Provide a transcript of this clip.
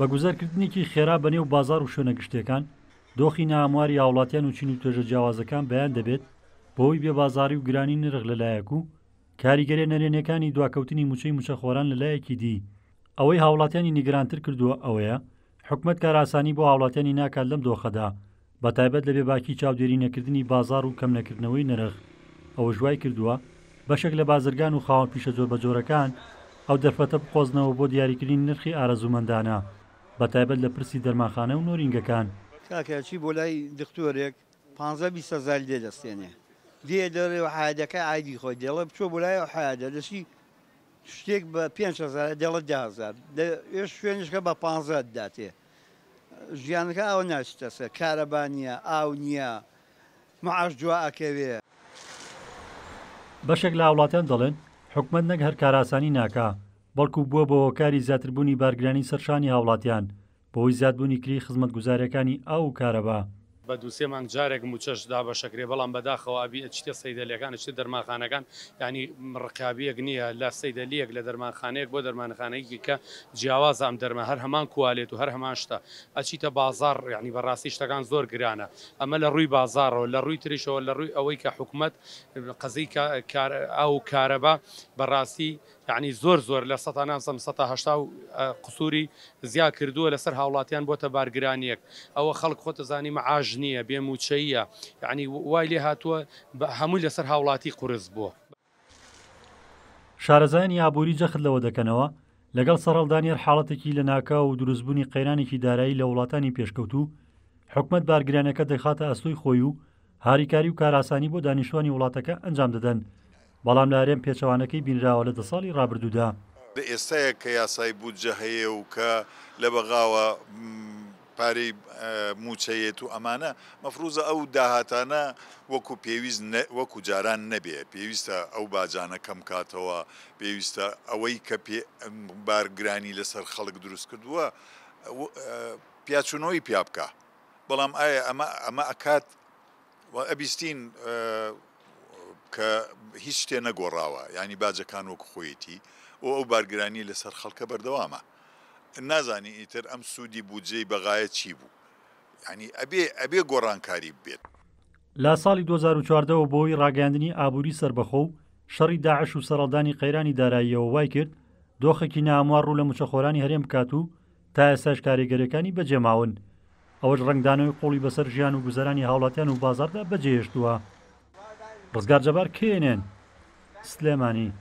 بە گوزارکردنێکی خێرا بە نێو بازار و شوێنە گشتەکان دۆخی نامواری هاوڵاتیان و چین و توێژە جیاوازەکان بەیان دەبێت بۆی بێبازاری و گرانی نرخ لەلایەک و کاریگەری نەرێنەکانی دواکەوتنی موچەی موچەخۆران لەلایەکی دی ئەوەی هاوڵاتیانی نیگرانتر کردووە ئەوەیە حکومت کاراسانی بۆ هاوڵاتیانی ناکات لەم دۆخەدا بە تایبەت لە بێباکی چاودێری نەکردنی بازار و کەم نەکردنەوەی نرخ ئەوە ژوای کردووە بەشێک لە بازرگان و خاوەن پیشە زۆر بە جۆرەکان ئەو دەرفەتە بخۆزنەوە بۆ دیاریکردنی نرخی ئارەزومەندانە بە تایبەت لە پرسی دەرماخانە و نۆرینگەکان کاکەچی بۆ لای دکتۆرێک پ سەزار لێ دەستێنێ دێ دەڕێ و حادەکە عادی خۆی دێڵە بچۆ بۆ لای حادە دەسی شتێک بە 500 دڵە دازار ێش شوێنشکە بە 15 داتێ ژیانەکە ئەوە ناشتەسە کارەبانە ئاو نییە معاش جوواکەوێ بەشێک لە وڵاتیان دەڵێن حکومت نەک هەر کاراسانی ناکە بەڵکو بووە بە هۆکاری زیاتربوونی بارگرانی سەرشانی هاوڵاتیان بەهۆی زیادبوونی کری خزمەت گوزارەکانی ئاو کارەبا بە دووسێ مانگ جارێک موچەشدا بە شکرێ بەڵام بەداخەوە ئابی ئەچتە سەیدەلەکان چ دەرمانخانەکان ینی ڕقابیەک نییە لە سەیدەلیەک لە دەرمانخانەیەک بۆ دەرمانخانەیەکی کە جیاواز ئەم دەرمە هەر هەمان کوالێت و هەر هەمان شتا ئەچیتە بازار ینی بەڕاستی شتەکان زۆر گرانە ئەمە لە ڕووی بازارەوە لە ڕووی تریشەوە لە ڕووی ئەوەی کە حکوومەت قزەی ئەو کارەبا بەڕاستی یعنی زۆر زۆر لە سە ناسم سەهشتا و قسووری زیا کردووە لەسەر هاوڵاتیان بۆتە بارگرانیەک ئەوە خەڵک خۆتە زانی مەعاژ نییە بێ موچەیە یعنی وای لێ هاتووە هەمووی لەسەر هاوڵاتی قرس بووە شارەزایانی ئابووری جەخت لەوە دەکەنەوە لەگەڵ سەرڵدانیر حاڵەتێکی لە ناکا و دروستبوونی قەیرانێکی دارایی لە وڵاتانی پێشکەوت و حکومت بارگرانەکە دەخاتە ئەسوی خۆی و هاریکاری و کاراسانی بۆ دانیشتوانی وڵاتەکە ئەنجام دەدەن بەڵام لارێم پێچەوانەکەی بینراوە لە دە ساڵی ڕابردوودا. ئێستەیە کە یاسای بودجە هەیە و کە لە بەغاوە پارەی موچەیەت و ئەمانە مەفروزە ئەو داهاتانە وەکو پێویست وەکو جاران نەبێ پێویستە ئەو باجانە کەم کاتەوە پێویستە ئەوەی کە بارگرانی لەسەر خەڵک دروست کردووە پیاچوونەوەی پیا بکە بەڵام ئایا ئەمە ئەمە ئەکات ئەبیستین کە هیچ شتێ نەگۆڕاوە ینی باجەکان وەک خۆیەتی و ئەو بارگرانی لەسەر خەڵکە بەردەوامە نازانی ئیتر ئەم سوودی بودجەی بەغایە چی بوو ینی ئەبێ ئەبێ گۆڕانکاری بێت لا ساڵی 2014ەوە بۆی ڕاگەاندنی ئابووری سربەخۆ و شەڕی داعش و سەرڵدانی قەیرانی داراییەوە وای کرد دۆخێکی ناموار ڕوو لە موچەخۆرانی هەرێم بکات و تا ئێساش کاریگەریەکانی بەجێماون ئەوەش ڕنگدانەوەی قوڵی بەسەر ژیان و گوزارانی هاوڵاتیان و بازاردا بەجێهێشتووە ڕزگار جەبار کێنێن سلێمانی